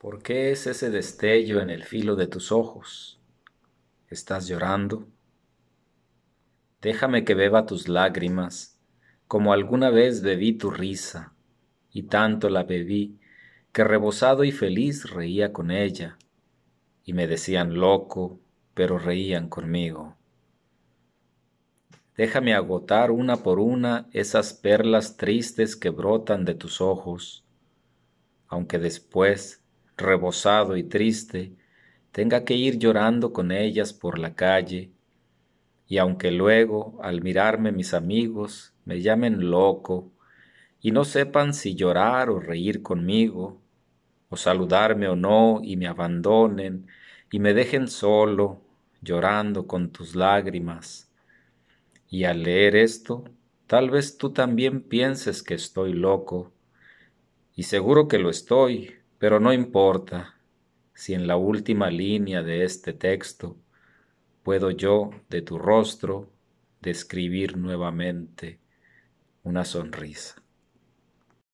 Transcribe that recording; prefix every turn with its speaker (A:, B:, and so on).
A: ¿Por qué es ese destello en el filo de tus ojos? ¿Estás llorando? Déjame que beba tus lágrimas, como alguna vez bebí tu risa, y tanto la bebí, que rebosado y feliz reía con ella, y me decían loco, pero reían conmigo. Déjame agotar una por una esas perlas tristes que brotan de tus ojos, aunque después rebosado y triste, tenga que ir llorando con ellas por la calle, y aunque luego, al mirarme mis amigos, me llamen loco, y no sepan si llorar o reír conmigo, o saludarme o no, y me abandonen, y me dejen solo, llorando con tus lágrimas. Y al leer esto, tal vez tú también pienses que estoy loco, y seguro que lo estoy, pero no importa si en la última línea de este texto puedo yo de tu rostro describir nuevamente una sonrisa.